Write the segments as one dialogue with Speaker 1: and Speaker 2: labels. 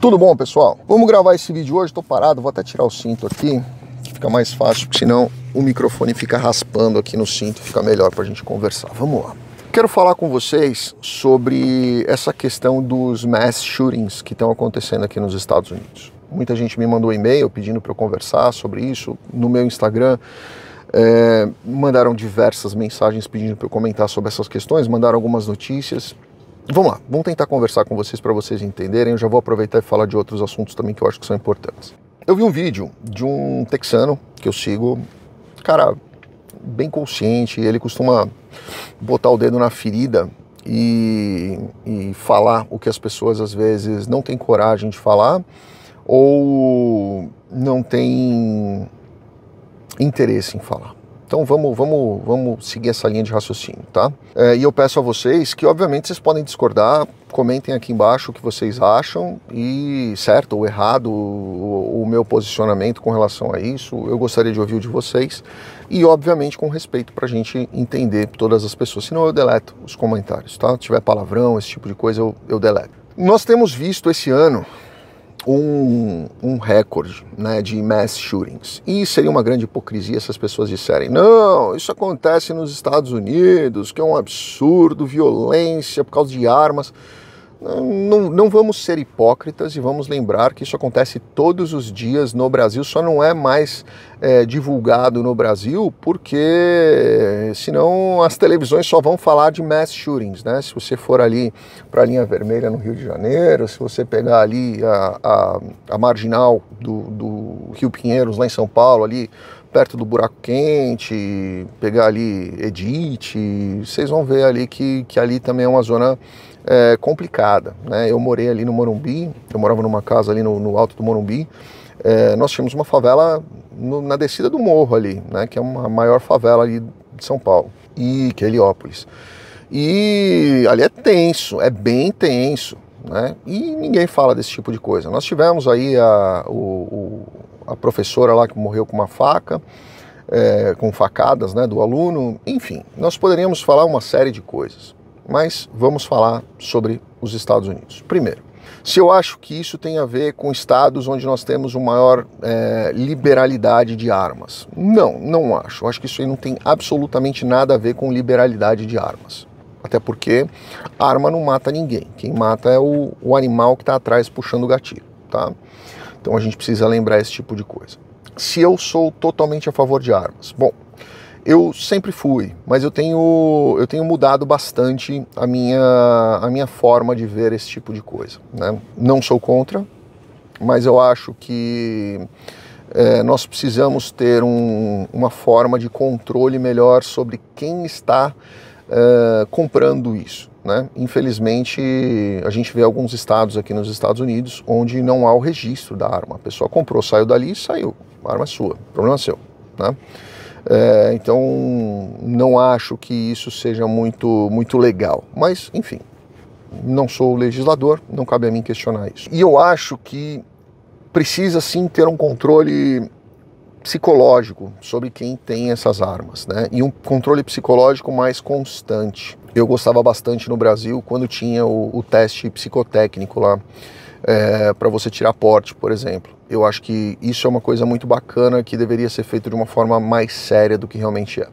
Speaker 1: Tudo bom, pessoal? Vamos gravar esse vídeo hoje, Estou parado, vou até tirar o cinto aqui, que fica mais fácil, porque senão o microfone fica raspando aqui no cinto, fica melhor para a gente conversar. Vamos lá. Quero falar com vocês sobre essa questão dos mass shootings que estão acontecendo aqui nos Estados Unidos. Muita gente me mandou e-mail pedindo para eu conversar sobre isso no meu Instagram. É, mandaram diversas mensagens pedindo para eu comentar sobre essas questões, mandaram algumas notícias vamos lá, vamos tentar conversar com vocês para vocês entenderem. Eu já vou aproveitar e falar de outros assuntos também que eu acho que são importantes. Eu vi um vídeo de um texano que eu sigo, cara, bem consciente, ele costuma botar o dedo na ferida e, e falar o que as pessoas às vezes não têm coragem de falar ou não têm interesse em falar. Então vamos, vamos, vamos seguir essa linha de raciocínio, tá? É, e eu peço a vocês que, obviamente, vocês podem discordar, comentem aqui embaixo o que vocês acham e certo ou errado o, o meu posicionamento com relação a isso. Eu gostaria de ouvir o de vocês e, obviamente, com respeito para a gente entender todas as pessoas. Senão eu deleto os comentários, tá? Se tiver palavrão, esse tipo de coisa, eu, eu deleto. Nós temos visto esse ano um, um recorde né, de mass shootings. E seria uma grande hipocrisia se as pessoas disserem: não, isso acontece nos Estados Unidos, que é um absurdo, violência por causa de armas. Não, não, vamos ser hipócritas e vamos lembrar que isso acontece todos os dias no Brasil, só não é mais é, divulgado no Brasil porque senão as televisões só vão falar de mass shootings, né? Se você for ali para a linha vermelha no Rio de Janeiro, se você pegar ali a, a, a marginal do, do Rio Pinheiros, lá em São Paulo, ali perto do buraco quente, pegar ali Edite, vocês vão ver ali que, que ali também é uma zona é, complicada. Né? Eu morei ali no Morumbi, eu morava numa casa ali no, no alto do Morumbi. É, nós tínhamos uma favela no, na descida do morro ali, né? que é uma maior favela ali de São Paulo e que é Heliópolis. E ali é tenso, é bem tenso, né? E ninguém fala desse tipo de coisa. Nós tivemos aí a, o, a professora lá que morreu com uma faca, é, com facadas né, do aluno, enfim, nós poderíamos falar uma série de coisas mas vamos falar sobre os Estados Unidos. Primeiro, se eu acho que isso tem a ver com estados onde nós temos uma maior é, liberalidade de armas. Não, não acho. Eu acho que isso aí não tem absolutamente nada a ver com liberalidade de armas. Até porque arma não mata ninguém. Quem mata é o, o animal que está atrás puxando o gatilho, tá? Então a gente precisa lembrar esse tipo de coisa. Se eu sou totalmente a favor de armas, bom, eu sempre fui, mas eu tenho, eu tenho mudado bastante a minha, a minha forma de ver esse tipo de coisa. Né? Não sou contra, mas eu acho que é, nós precisamos ter um, uma forma de controle melhor sobre quem está é, comprando isso. Né? Infelizmente, a gente vê alguns estados aqui nos Estados Unidos onde não há o registro da arma. A pessoa comprou, saiu dali e saiu. A arma é sua, problema seu. Né? É, então não acho que isso seja muito, muito legal. Mas, enfim, não sou legislador, não cabe a mim questionar isso. E eu acho que precisa sim ter um controle psicológico sobre quem tem essas armas, né? E um controle psicológico mais constante. Eu gostava bastante no Brasil quando tinha o, o teste psicotécnico lá é, para você tirar porte, por exemplo. Eu acho que isso é uma coisa muito bacana que deveria ser feito de uma forma mais séria do que realmente é.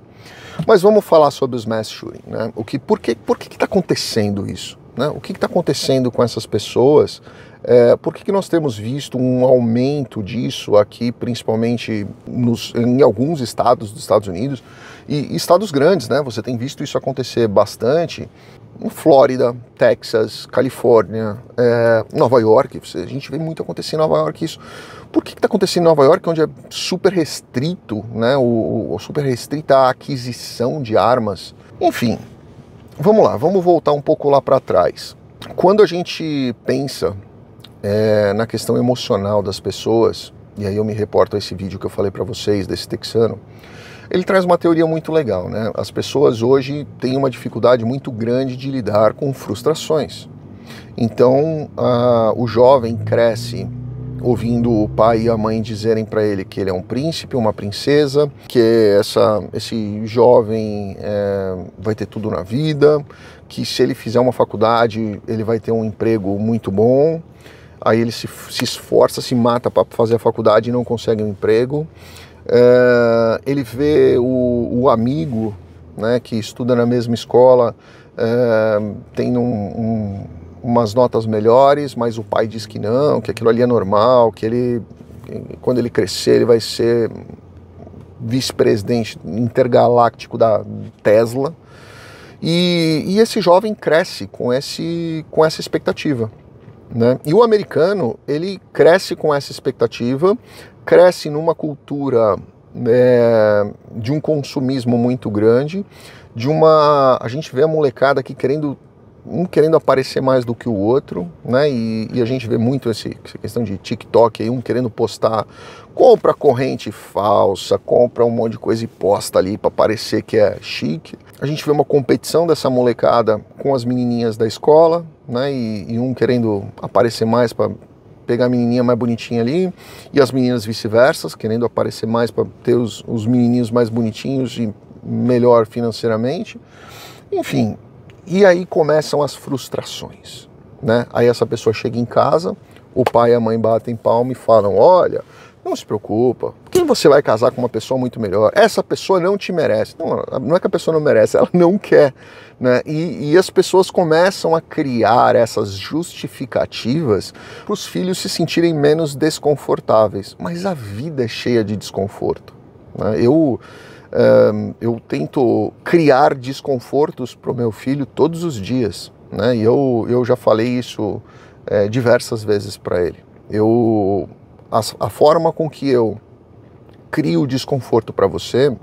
Speaker 1: Mas vamos falar sobre os mass shooting, né? O que, por que por que está acontecendo isso? Né? O que está acontecendo com essas pessoas? É, por que, que nós temos visto um aumento disso aqui, principalmente nos, em alguns estados dos Estados Unidos e, e estados grandes, né? Você tem visto isso acontecer bastante Flórida, Texas, Califórnia, é, Nova York. A gente vê muito acontecer em Nova York isso. Por que está acontecendo em Nova York, onde é super restrito, né, o, o, super restrita a aquisição de armas? Enfim, vamos lá, vamos voltar um pouco lá para trás. Quando a gente pensa é, na questão emocional das pessoas, e aí eu me reporto a esse vídeo que eu falei para vocês desse texano, ele traz uma teoria muito legal, né? As pessoas hoje têm uma dificuldade muito grande de lidar com frustrações. Então, a, o jovem cresce ouvindo o pai e a mãe dizerem para ele que ele é um príncipe, uma princesa, que essa, esse jovem é, vai ter tudo na vida, que se ele fizer uma faculdade ele vai ter um emprego muito bom. Aí ele se, se esforça, se mata para fazer a faculdade e não consegue um emprego. Eh, ele vê o, o amigo né, que estuda na mesma escola, eh, tem um, um, umas notas melhores, mas o pai diz que não, que aquilo ali é normal, que ele, quando ele crescer, ele vai ser vice-presidente intergaláctico da Tesla. E, e, esse jovem cresce com, esse, com essa expectativa. Né? E o americano, ele cresce com essa expectativa, cresce numa cultura é, de um consumismo muito grande, de uma. A gente vê a molecada aqui querendo um querendo aparecer mais do que o outro, né? E, e a gente vê muito esse, essa questão de TikTok aí, um querendo postar, compra corrente falsa, compra um monte de coisa e posta ali para parecer que é chique. A gente vê uma competição dessa molecada com as menininhas da escola, né? E, e um querendo aparecer mais para pegar a menininha mais bonitinha ali e as meninas vice-versa, querendo aparecer mais para ter os, os menininhos mais bonitinhos e melhor financeiramente. Enfim, e aí começam as frustrações, né? Aí essa pessoa chega em casa, o pai e a mãe batem palma e falam: "Olha, não se preocupa, você vai casar com uma pessoa muito melhor. Essa pessoa não te merece. Não, não é que a pessoa não merece, ela não quer. Né? E, e as pessoas começam a criar essas justificativas para os filhos se sentirem menos desconfortáveis. Mas a vida é cheia de desconforto. Né? Eu. eu tento criar desconfortos para o meu filho todos os dias, né? E eu, eu já falei isso é, diversas vezes para ele. Eu a, a, forma com que eu crio o desconforto para você,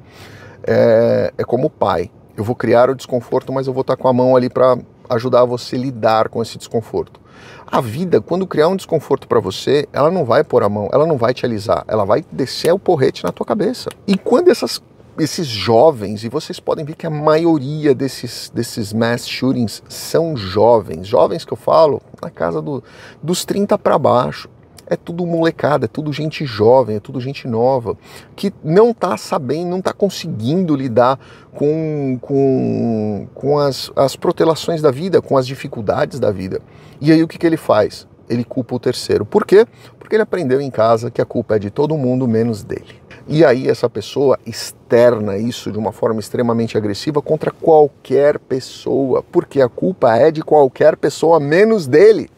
Speaker 1: é, é como o pai. Eu vou criar o desconforto, mas eu vou estar tá com a mão ali para ajudar você a lidar com esse desconforto. A vida, quando criar um desconforto para você, ela não vai pôr a mão, ela não vai te alisar, ela vai descer o porrete na tua cabeça. E quando essas, esses jovens, e vocês podem ver que a maioria desses, desses mass shootings são jovens, jovens que eu falo na casa do, dos 30 para baixo, é tudo molecada, é tudo gente jovem, é tudo gente nova, que não está sabendo, não está conseguindo lidar com, com, com as, as protelações da vida, com as dificuldades da vida. E aí o que, que ele faz? Ele culpa o terceiro. Por quê? Porque ele aprendeu em casa que a culpa é de todo mundo menos dele. E aí essa pessoa externa isso de uma forma extremamente agressiva contra qualquer pessoa, porque a culpa é de qualquer pessoa menos dele.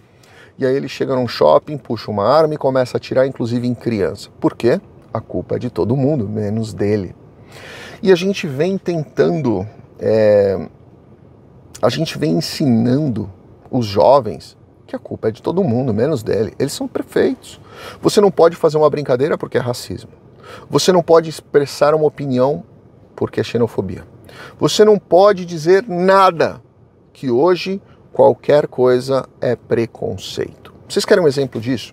Speaker 1: E aí ele chega num shopping, puxa uma arma e começa a atirar, inclusive em criança. Por quê? A culpa é de todo mundo, menos dele. E a gente vem tentando, é, a gente vem ensinando os jovens que a culpa é de todo mundo, menos dele. Eles são perfeitos. Você não pode fazer uma brincadeira porque é racismo. Você não pode expressar uma opinião porque é xenofobia. Você não pode dizer nada que hoje qualquer coisa é preconceito. Vocês querem um exemplo disso?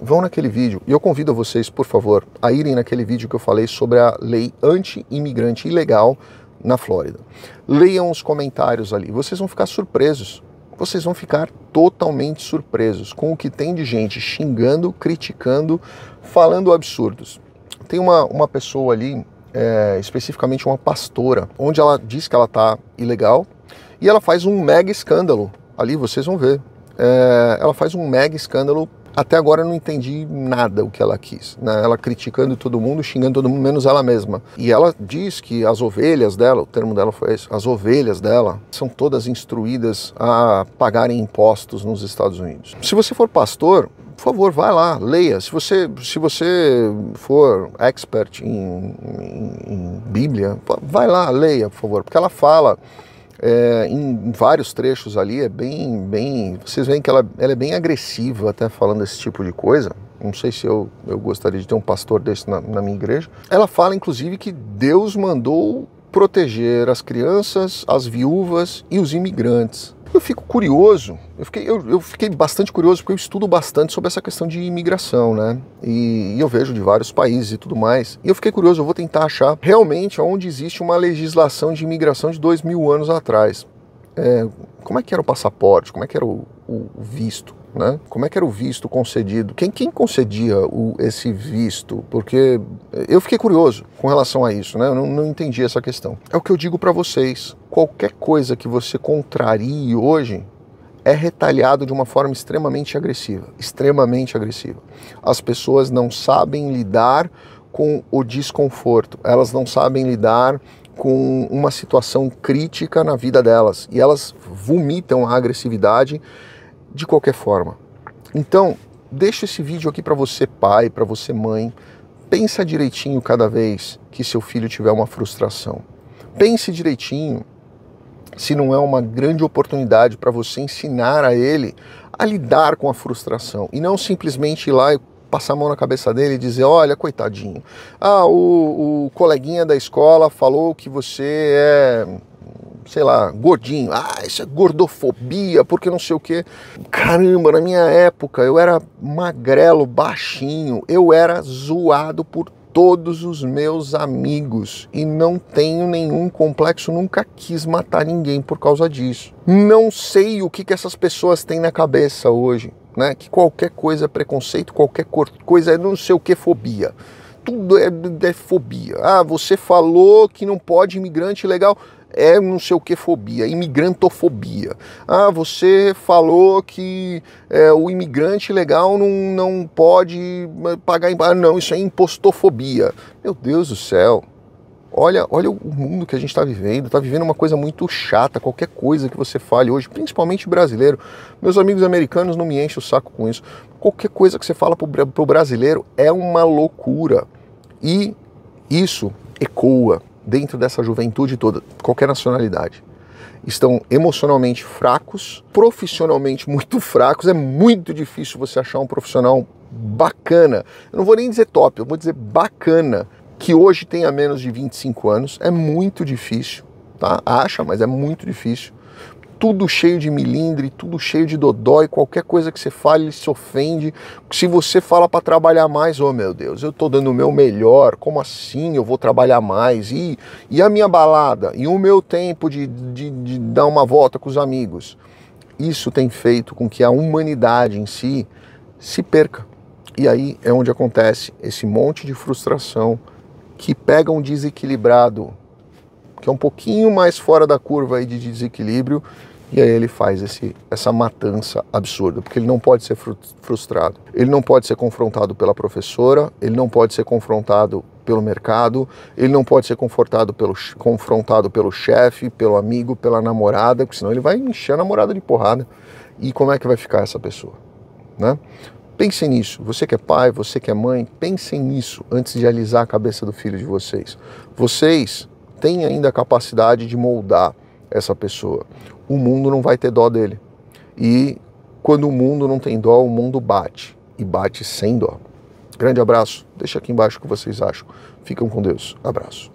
Speaker 1: Vão naquele vídeo e eu convido vocês, por favor, a irem naquele vídeo que eu falei sobre a lei anti-imigrante ilegal na Flórida. Leiam os comentários ali, vocês vão ficar surpresos. Vocês vão ficar totalmente surpresos com o que tem de gente xingando, criticando, falando absurdos. Tem uma, uma pessoa ali, é, especificamente uma pastora, onde ela diz que ela está ilegal, e ela faz um mega escândalo. Ali vocês vão ver. É, ela faz um mega escândalo. Até agora eu não entendi nada o que ela quis. Né? Ela criticando todo mundo, xingando todo mundo, menos ela mesma. E ela diz que as ovelhas dela, o termo dela foi esse, as ovelhas dela são todas instruídas a pagarem impostos nos Estados Unidos. Se você for pastor, por favor, vai lá, leia. Se você, se você for expert em, em, em Bíblia, vai lá, leia, por favor, porque ela fala é, em, em, vários trechos ali, é bem, bem. Vocês veem que ela, ela é bem agressiva até falando esse tipo de coisa. Não sei se eu, eu gostaria de ter um pastor desse na, na minha igreja. Ela fala, inclusive, que Deus mandou proteger as crianças, as viúvas e os imigrantes. Eu fico curioso, eu fiquei, eu, eu fiquei bastante curioso porque eu estudo bastante sobre essa questão de imigração, né? E, e, eu vejo de vários países e tudo mais. E eu fiquei curioso, eu vou tentar achar realmente onde existe uma legislação de imigração de dois mil anos atrás. É, como é que era o passaporte? Como é que era o, o visto? né? Como é que era o visto concedido? Quem, quem concedia o, esse visto? Porque eu fiquei curioso com relação a isso, né? Eu não, não entendi essa questão. É o que eu digo para vocês. Qualquer coisa que você contrarie hoje, é retalhado de uma forma extremamente agressiva, extremamente agressiva. As pessoas não sabem lidar com o desconforto, elas não sabem lidar com uma situação crítica na vida delas e elas vomitam a agressividade de qualquer forma. Então, deixo esse vídeo aqui para você pai, para você mãe. Pensa direitinho cada vez que seu filho tiver uma frustração. Pense direitinho se não é uma grande oportunidade para você ensinar a ele a lidar com a frustração e não simplesmente ir lá e passar a mão na cabeça dele e dizer: olha, coitadinho, ah, o, o coleguinha da escola falou que você é sei lá, gordinho. Ah, isso é gordofobia, porque não sei o quê. Caramba, na minha época eu era magrelo, baixinho, eu era zoado por todos os meus amigos e não tenho nenhum complexo, nunca quis matar ninguém por causa disso. Não sei o que, que essas pessoas têm na cabeça hoje, né? Que qualquer coisa é preconceito, qualquer coisa é não sei o que fobia. Tudo é, é fobia. Ah, você falou que não pode imigrante legal é não sei o que fobia, imigrantofobia. Ah, você falou que é, o imigrante legal não, não pode eh, pagar embargo. Ah, não, isso é impostofobia. Meu Deus do céu. Olha, olha o mundo que a gente está vivendo. Está vivendo uma coisa muito chata. Qualquer coisa que você fale hoje, principalmente brasileiro. Meus amigos americanos não me enchem o saco com isso. Qualquer coisa que você fala para o brasileiro é uma loucura. E isso ecoa dentro dessa juventude toda, qualquer nacionalidade, estão emocionalmente fracos, profissionalmente muito fracos. É muito difícil você achar um profissional bacana. Eu não vou nem dizer top, eu vou dizer bacana, que hoje tenha menos de 25 anos. É muito difícil, tá? Acha, mas é muito difícil tudo cheio de milindre, tudo cheio de dodói, qualquer coisa que você fale, ele se ofende. Se você fala para trabalhar mais, oh meu Deus, eu tô dando o meu melhor, como assim eu vou trabalhar mais? E, e a minha balada? E o meu tempo de, de, de dar uma volta com os amigos? Isso tem feito com que a humanidade em si se perca. E aí é onde acontece esse monte de frustração que pega um desequilibrado que é um pouquinho mais fora da curva aí de desequilíbrio, e aí ele faz esse, essa matança absurda, porque ele não pode ser frustrado, ele não pode ser confrontado pela professora, ele não pode ser confrontado pelo mercado, ele não pode ser confortado pelo, confrontado pelo chefe, pelo amigo, pela namorada, porque senão ele vai encher a namorada de porrada. E como é que vai ficar essa pessoa? Né? Pensem nisso. Você que é pai, você que é mãe, pensem nisso antes de alisar a cabeça do filho de vocês. Vocês tem ainda a capacidade de moldar essa pessoa. O mundo não vai ter dó dele. E quando o mundo não tem dó, o mundo bate. E bate sem dó. Grande abraço. Deixa aqui embaixo o que vocês acham. Ficam com Deus. Abraço.